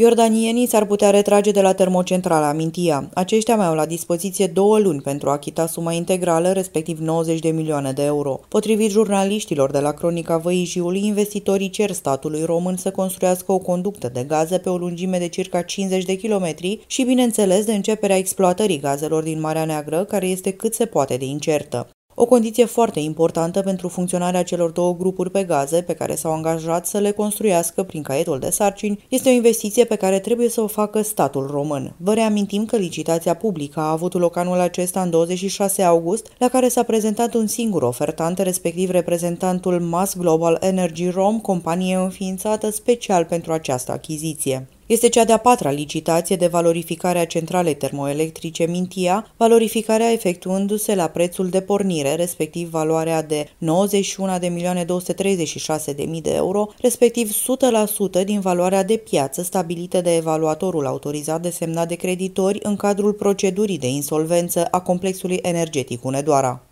Iordanienii s-ar putea retrage de la termocentrala Mintia. Aceștia mai au la dispoziție două luni pentru a achita suma integrală, respectiv 90 de milioane de euro. Potrivit jurnaliștilor de la Cronica Văijiului, investitorii cer statului român să construiască o conductă de gaze pe o lungime de circa 50 de kilometri și, bineînțeles, de începerea exploatării gazelor din Marea Neagră, care este cât se poate de incertă o condiție foarte importantă pentru funcționarea celor două grupuri pe gaze pe care s-au angajat să le construiască prin caietul de sarcini, este o investiție pe care trebuie să o facă statul român. Vă reamintim că licitația publică a avut loc anul acesta în 26 august, la care s-a prezentat un singur ofertant, respectiv reprezentantul Mass Global Energy Rom, companie înființată special pentru această achiziție. Este cea de-a patra licitație de valorificare a centralei termoelectrice Mintia, valorificarea efectuându-se la prețul de pornire, respectiv valoarea de 91.236.000 de euro, respectiv 100% din valoarea de piață stabilită de evaluatorul autorizat de semnat de creditori în cadrul procedurii de insolvență a complexului energetic Unedoara.